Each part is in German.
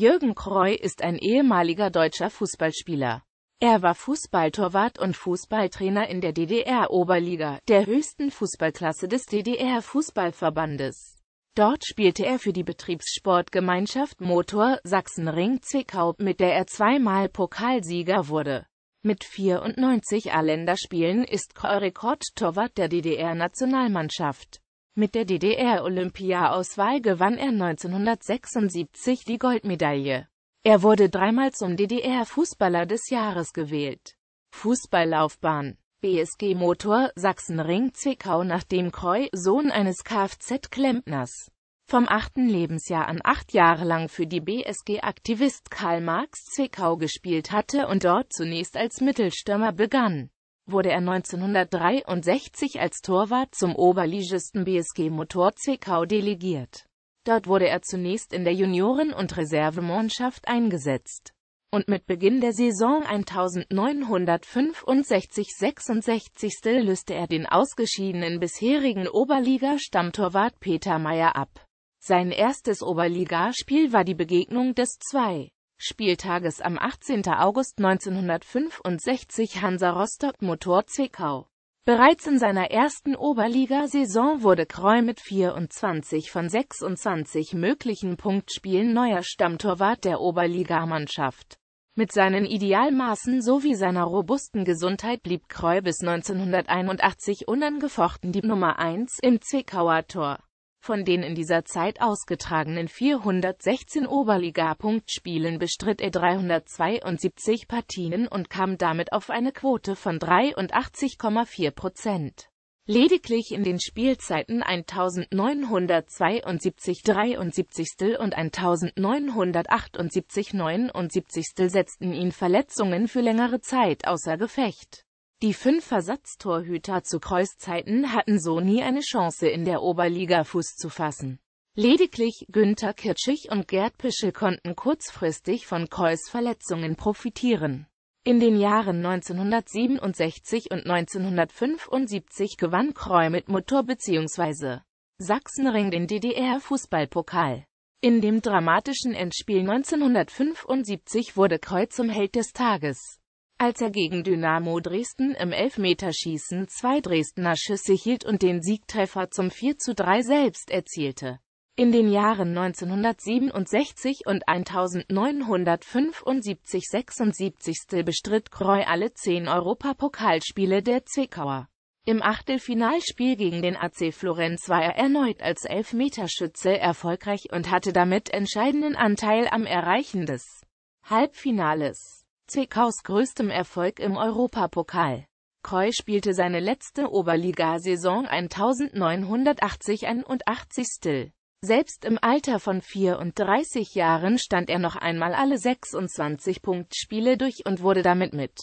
Jürgen Kreu ist ein ehemaliger deutscher Fußballspieler. Er war Fußballtorwart und Fußballtrainer in der DDR-Oberliga, der höchsten Fußballklasse des DDR-Fußballverbandes. Dort spielte er für die Betriebssportgemeinschaft Motor Sachsenring Zwickau, mit der er zweimal Pokalsieger wurde. Mit 94 A-Länderspielen ist Kreu Rekordtorwart der DDR-Nationalmannschaft. Mit der ddr olympia auswahl gewann er 1976 die Goldmedaille. Er wurde dreimal zum DDR-Fußballer des Jahres gewählt. Fußballlaufbahn BSG Motor Sachsenring Zwickau nach dem Kreu, Sohn eines Kfz-Klempners, vom achten Lebensjahr an acht Jahre lang für die BSG-Aktivist Karl Marx Zwickau gespielt hatte und dort zunächst als Mittelstürmer begann wurde er 1963 als Torwart zum Oberligisten BSG Motor CK delegiert. Dort wurde er zunächst in der Junioren- und Reservemannschaft eingesetzt und mit Beginn der Saison 1965-66 löste er den ausgeschiedenen bisherigen Oberliga-Stammtorwart Peter Meyer ab. Sein erstes Oberligaspiel war die Begegnung des 2. Spieltages am 18. August 1965 Hansa Rostock Motor Zwickau. Bereits in seiner ersten Oberligasaison wurde Kreu mit 24 von 26 möglichen Punktspielen neuer Stammtorwart der Oberligamannschaft. Mit seinen Idealmaßen sowie seiner robusten Gesundheit blieb Kreu bis 1981 unangefochten die Nummer 1 im Zwickauer Tor. Von den in dieser Zeit ausgetragenen 416 Oberliga-Punktspielen bestritt er 372 Partien und kam damit auf eine Quote von 83,4 Prozent. Lediglich in den Spielzeiten 1972 73. und 1978 79. setzten ihn Verletzungen für längere Zeit außer Gefecht. Die fünf Versatztorhüter zu Kreuzzeiten hatten so nie eine Chance in der Oberliga Fuß zu fassen. Lediglich Günther Kirschig und Gerd Pischel konnten kurzfristig von Kreuz Verletzungen profitieren. In den Jahren 1967 und 1975 gewann Kreu mit Motor bzw. Sachsenring den DDR-Fußballpokal. In dem dramatischen Endspiel 1975 wurde Kreu zum Held des Tages. Als er gegen Dynamo Dresden im Elfmeterschießen zwei Dresdner Schüsse hielt und den Siegtreffer zum 4 zu 3 selbst erzielte. In den Jahren 1967 und 1975-76 bestritt Kreu alle zehn Europapokalspiele der Zwickauer. Im Achtelfinalspiel gegen den AC Florenz war er erneut als Elfmeterschütze erfolgreich und hatte damit entscheidenden Anteil am Erreichen des Halbfinales. Zwickaus größtem Erfolg im Europapokal. Kreu spielte seine letzte Oberligasaison 1980-81. Selbst im Alter von 34 Jahren stand er noch einmal alle 26-Punktspiele durch und wurde damit mit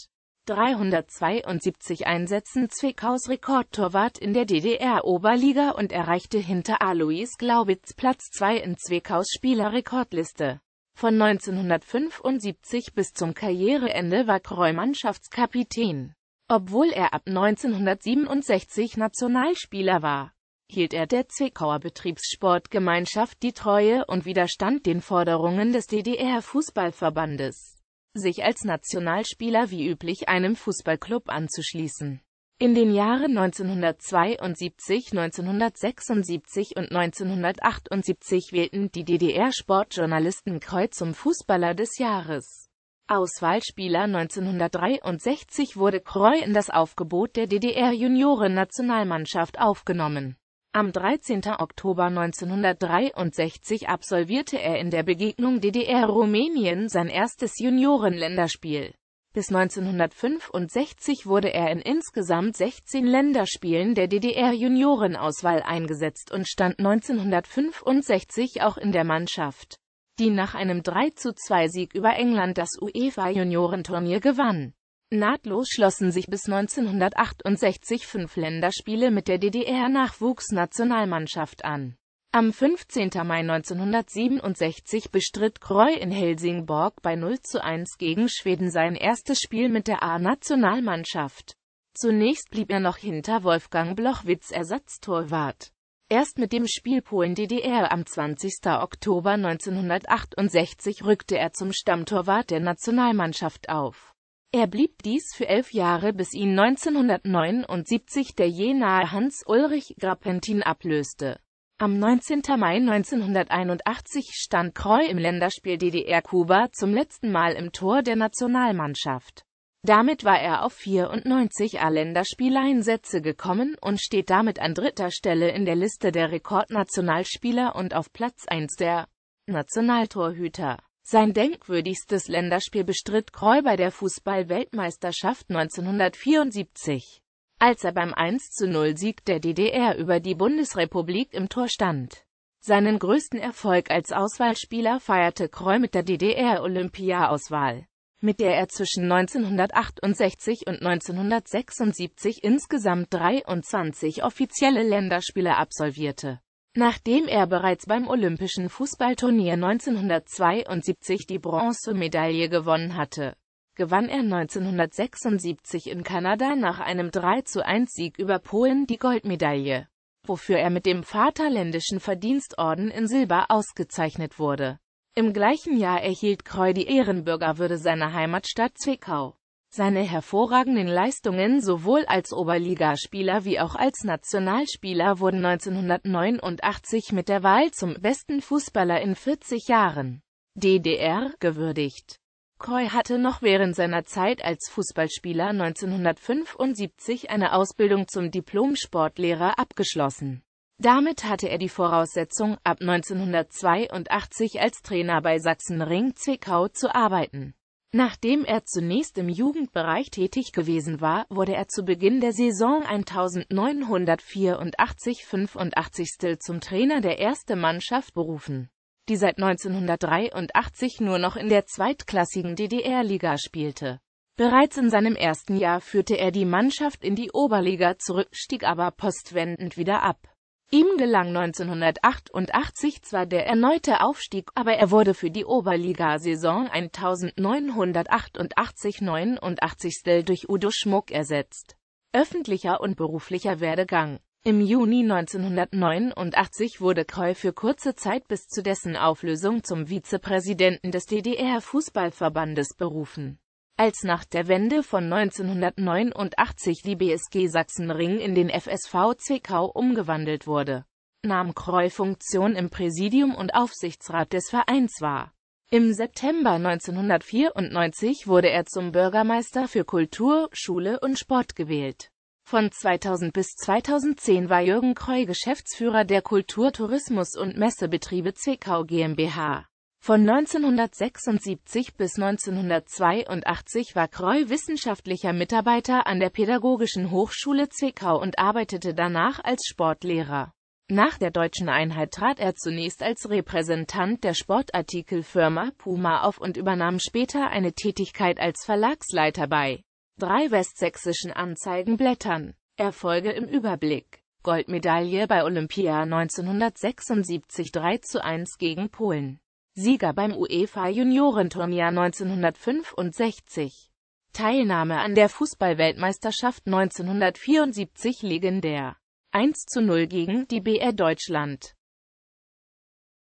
372 Einsätzen Zwickaus Rekordtorwart in der DDR-Oberliga und erreichte hinter Alois Glaubitz Platz 2 in Zwickaus Spielerrekordliste. Von 1975 bis zum Karriereende war Kreu Mannschaftskapitän. Obwohl er ab 1967 Nationalspieler war, hielt er der Zwickauer Betriebssportgemeinschaft die Treue und widerstand den Forderungen des DDR-Fußballverbandes, sich als Nationalspieler wie üblich einem Fußballclub anzuschließen. In den Jahren 1972, 1976 und 1978 wählten die DDR-Sportjournalisten Kreuz zum Fußballer des Jahres. Auswahlspieler 1963 wurde Kreu in das Aufgebot der DDR-Junioren-Nationalmannschaft aufgenommen. Am 13. Oktober 1963 absolvierte er in der Begegnung DDR-Rumänien sein erstes Juniorenländerspiel. Bis 1965 wurde er in insgesamt 16 Länderspielen der DDR-Juniorenauswahl eingesetzt und stand 1965 auch in der Mannschaft, die nach einem 3 2 sieg über England das UEFA-Juniorenturnier gewann. Nahtlos schlossen sich bis 1968 fünf Länderspiele mit der DDR-Nachwuchsnationalmannschaft an am 15. Mai 1967 bestritt Kreu in Helsingborg bei 0 zu 1 gegen Schweden sein erstes Spiel mit der A-Nationalmannschaft. Zunächst blieb er noch hinter Wolfgang Blochwitz Ersatztorwart. Erst mit dem Spiel Polen-DDR am 20. Oktober 1968 rückte er zum Stammtorwart der Nationalmannschaft auf. Er blieb dies für elf Jahre, bis ihn 1979 der Jenaer Hans-Ulrich Grappentin ablöste. Am 19. Mai 1981 stand Kreu im Länderspiel DDR-Kuba zum letzten Mal im Tor der Nationalmannschaft. Damit war er auf 94 A-Länderspieleinsätze gekommen und steht damit an dritter Stelle in der Liste der Rekordnationalspieler und auf Platz 1 der Nationaltorhüter. Sein denkwürdigstes Länderspiel bestritt Kreu bei der Fußball-Weltmeisterschaft 1974 als er beim 1-0-Sieg der DDR über die Bundesrepublik im Tor stand. Seinen größten Erfolg als Auswahlspieler feierte Kreu mit der ddr olympia auswahl mit der er zwischen 1968 und 1976 insgesamt 23 offizielle Länderspiele absolvierte. Nachdem er bereits beim Olympischen Fußballturnier 1972 die Bronzemedaille gewonnen hatte, gewann er 1976 in Kanada nach einem 3 1 Sieg über Polen die Goldmedaille, wofür er mit dem Vaterländischen Verdienstorden in Silber ausgezeichnet wurde. Im gleichen Jahr erhielt Kreu die Ehrenbürgerwürde seiner Heimatstadt Zwickau. Seine hervorragenden Leistungen sowohl als Oberligaspieler wie auch als Nationalspieler wurden 1989 mit der Wahl zum besten Fußballer in 40 Jahren DDR gewürdigt. Coy hatte noch während seiner Zeit als Fußballspieler 1975 eine Ausbildung zum Diplom-Sportlehrer abgeschlossen. Damit hatte er die Voraussetzung, ab 1982 als Trainer bei Sachsenring Zwickau zu arbeiten. Nachdem er zunächst im Jugendbereich tätig gewesen war, wurde er zu Beginn der Saison 1984-85 zum Trainer der ersten Mannschaft berufen die seit 1983 nur noch in der zweitklassigen DDR-Liga spielte. Bereits in seinem ersten Jahr führte er die Mannschaft in die Oberliga zurück, stieg aber postwendend wieder ab. Ihm gelang 1988 zwar der erneute Aufstieg, aber er wurde für die Oberliga-Saison 1988-89 durch Udo Schmuck ersetzt. Öffentlicher und beruflicher Werdegang im Juni 1989 wurde Kreu für kurze Zeit bis zu dessen Auflösung zum Vizepräsidenten des DDR-Fußballverbandes berufen. Als nach der Wende von 1989 die BSG Sachsenring in den FSV Zwickau umgewandelt wurde, nahm Kreu Funktion im Präsidium und Aufsichtsrat des Vereins wahr. Im September 1994 wurde er zum Bürgermeister für Kultur, Schule und Sport gewählt. Von 2000 bis 2010 war Jürgen Kreu Geschäftsführer der Kultur-, Tourismus- und Messebetriebe Zwickau GmbH. Von 1976 bis 1982 war Kreu wissenschaftlicher Mitarbeiter an der Pädagogischen Hochschule Zwickau und arbeitete danach als Sportlehrer. Nach der deutschen Einheit trat er zunächst als Repräsentant der Sportartikelfirma Puma auf und übernahm später eine Tätigkeit als Verlagsleiter bei Drei westsächsischen Anzeigenblättern. Erfolge im Überblick. Goldmedaille bei Olympia 1976 3 zu 1 gegen Polen. Sieger beim UEFA Juniorenturnier 1965. Teilnahme an der Fußballweltmeisterschaft 1974 legendär. 1 zu 0 gegen die BR Deutschland.